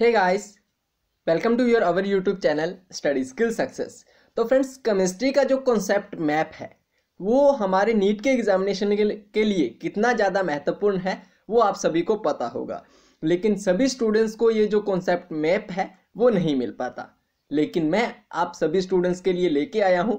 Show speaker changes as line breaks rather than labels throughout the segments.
hey guys welcome to your our YouTube channel study skill success तो friends chemistry का जो concept map है वो हमारे नीट के एग्जामिनेशन के लिए कितना ज़्यादा महत्वपूर्ण है वो आप सभी को पता होगा लेकिन सभी स्टूडेंट्स को ये जो कॉन्सेप्ट मैप है वो नहीं मिल पाता लेकिन मैं आप सभी स्टूडेंट्स के लिए लेके आया हूँ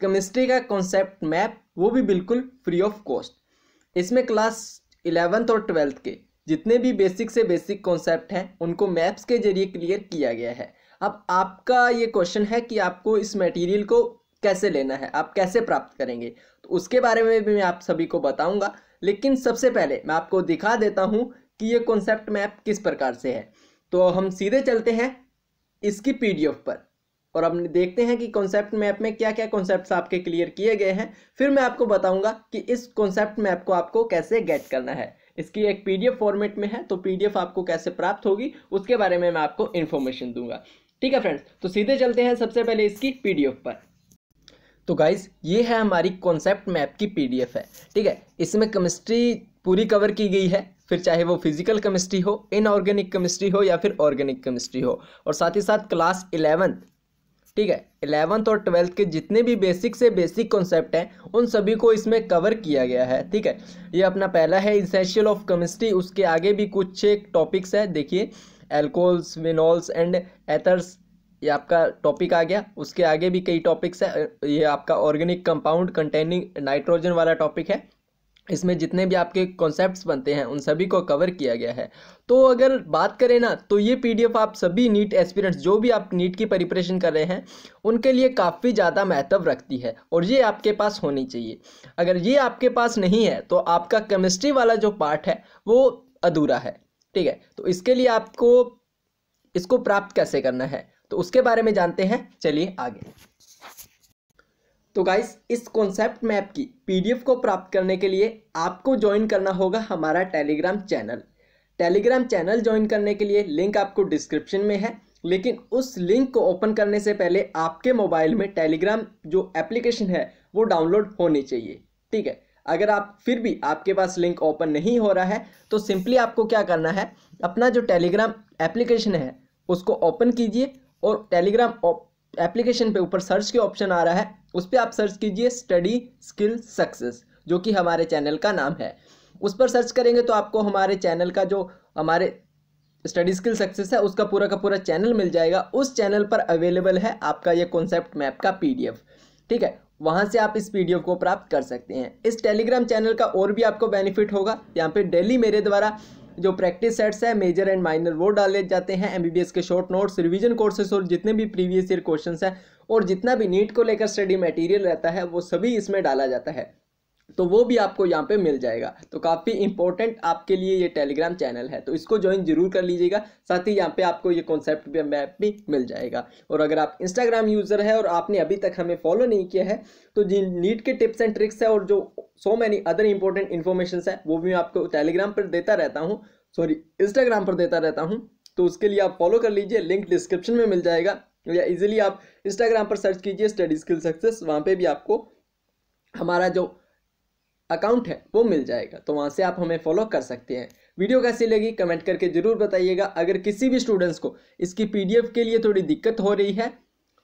केमिस्ट्री का कॉन्सेप्ट मैप वो भी बिल्कुल फ्री ऑफ कॉस्ट इसमें क्लास इलेवेंथ और ट्वेल्थ के जितने भी बेसिक से बेसिक कॉन्सेप्ट हैं उनको मैप्स के जरिए क्लियर किया गया है अब आपका ये क्वेश्चन है कि आपको इस मटेरियल को कैसे लेना है आप कैसे प्राप्त करेंगे तो उसके बारे में भी मैं आप सभी को बताऊंगा लेकिन सबसे पहले मैं आपको दिखा देता हूँ कि ये कॉन्सेप्ट मैप किस प्रकार से है तो हम सीधे चलते हैं इसकी पी पर और अब देखते हैं कि कॉन्सेप्ट मैप में क्या क्या कॉन्सेप्ट आपके क्लियर किए गए हैं फिर मैं आपको बताऊंगा कि इस कॉन्सेप्ट मैप को आपको कैसे गेट करना है इसकी एक पीडीएफ फॉर्मेट में है तो पीडीएफ आपको कैसे प्राप्त होगी उसके बारे में मैं आपको इन्फॉर्मेशन दूंगा ठीक है फ्रेंड्स तो सीधे चलते हैं सबसे पहले इसकी पीडीएफ पर तो गाइज ये है हमारी कॉन्सेप्ट मैप की पीडीएफ है ठीक है इसमें केमिस्ट्री पूरी कवर की गई है फिर चाहे वो फिजिकल केमिस्ट्री हो इनऑर्गेनिक केमिस्ट्री हो या फिर ऑर्गेनिक केमिस्ट्री हो और साथ ही साथ क्लास इलेवेंथ ठीक है इलेवंथ और ट्वेल्थ के जितने भी बेसिक से बेसिक कॉन्सेप्ट हैं उन सभी को इसमें कवर किया गया है ठीक है ये अपना पहला है इसेंशियल ऑफ केमिस्ट्री उसके आगे भी कुछ एक टॉपिक्स है देखिए एल्कोल्स विनोल्स एंड एथर्स ये आपका टॉपिक आ गया उसके आगे भी कई टॉपिक्स है ये आपका ऑर्गेनिक कंपाउंड कंटेनिंग नाइट्रोजन वाला टॉपिक है इसमें जितने भी आपके कॉन्सेप्ट्स बनते हैं उन सभी को कवर किया गया है तो अगर बात करें ना तो ये पीडीएफ आप सभी नीट एस्पिरेंट्स जो भी आप नीट की प्रिपरेशन कर रहे हैं उनके लिए काफ़ी ज़्यादा महत्व रखती है और ये आपके पास होनी चाहिए अगर ये आपके पास नहीं है तो आपका केमिस्ट्री वाला जो पार्ट है वो अधूरा है ठीक है तो इसके लिए आपको इसको प्राप्त कैसे करना है तो उसके बारे में जानते हैं चलिए आगे तो गाइस इस कॉन्सेप्ट मैप की पीडीएफ को प्राप्त करने के लिए आपको ज्वाइन करना होगा हमारा Telegram channel Telegram channel join करने के लिए लिंक आपको डिस्क्रिप्शन में है लेकिन उस लिंक को ओपन करने से पहले आपके मोबाइल में टेलीग्राम जो एप्लीकेशन है वो डाउनलोड होनी चाहिए ठीक है अगर आप फिर भी आपके पास लिंक ओपन नहीं हो रहा है तो सिंपली आपको क्या करना है अपना जो टेलीग्राम एप्लीकेशन है उसको ओपन कीजिए और टेलीग्राम एप्लीकेशन पे ऊपर सर्च के ऑप्शन आ रहा है उस पर आप सर्च कीजिए स्टडी स्किल सक्सेस जो कि हमारे चैनल का नाम है उस पर सर्च करेंगे तो आपको हमारे चैनल का जो हमारे स्टडी स्किल सक्सेस है उसका पूरा का पूरा चैनल मिल जाएगा उस चैनल पर अवेलेबल है आपका ये कॉन्सेप्ट मैप का पीडीएफ ठीक है वहाँ से आप इस पीडीएफ को प्राप्त कर सकते हैं इस टेलीग्राम चैनल का और भी आपको बेनिफिट होगा यहाँ पे डेली मेरे द्वारा जो प्रैक्टिस सेट्स है मेजर एंड माइनर वो डाले जाते हैं एमबीबीएस के शॉर्ट नोट्स रिवीजन कोर्सेस और जितने भी प्रीवियस ईयर क्वेश्चन हैं और जितना भी नीट को लेकर स्टडी मटेरियल रहता है वो सभी इसमें डाला जाता है तो वो भी आपको यहाँ पे मिल जाएगा तो काफ़ी इंपॉर्टेंट आपके लिए ये टेलीग्राम चैनल है तो इसको ज्वाइन जरूर कर लीजिएगा साथ ही यहाँ पे आपको ये कॉन्सेप्ट मैप भी मिल जाएगा और अगर आप इंस्टाग्राम यूज़र है और आपने अभी तक हमें फॉलो नहीं किया है तो जिन नीट के टिप्स एंड ट्रिक्स है और जो so many other important information है वो भी मैं आपको टेलीग्राम पर देता रहता हूँ सॉरी इंस्टाग्राम पर देता रहता हूँ तो उसके लिए आप फॉलो कर लीजिए लिंक डिस्क्रिप्शन में मिल जाएगा या इजिली आप इंस्टाग्राम पर सर्च कीजिए स्टडी स्किल सक्सेस वहाँ पर भी आपको हमारा जो अकाउंट है वो मिल जाएगा तो वहाँ से आप हमें फॉलो कर सकते हैं वीडियो कैसी लगी कमेंट करके ज़रूर बताइएगा अगर किसी भी स्टूडेंट्स को इसकी पीडीएफ के लिए थोड़ी दिक्कत हो रही है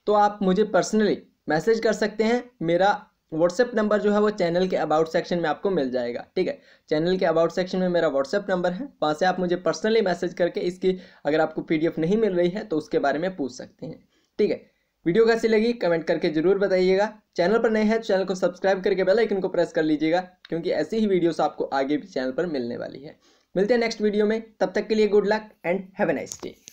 तो आप मुझे पर्सनली मैसेज कर सकते हैं मेरा व्हाट्सएप नंबर जो है वो चैनल के अबाउट सेक्शन में आपको मिल जाएगा ठीक है चैनल के अबाउट सेक्शन में मेरा व्हाट्सएप नंबर है वहाँ से आप मुझे पर्सनली मैसेज करके इसकी अगर आपको पीडीएफ नहीं मिल रही है तो उसके बारे में पूछ सकते हैं ठीक है वीडियो कैसी लगी कमेंट करके जरूर बताइएगा चैनल पर नए हैं तो चैनल को सब्सक्राइब करके बेल आइकन को प्रेस कर लीजिएगा क्योंकि ऐसी ही वीडियोस आपको आगे भी चैनल पर मिलने वाली है मिलते हैं नेक्स्ट वीडियो में तब तक के लिए good luck and have a nice day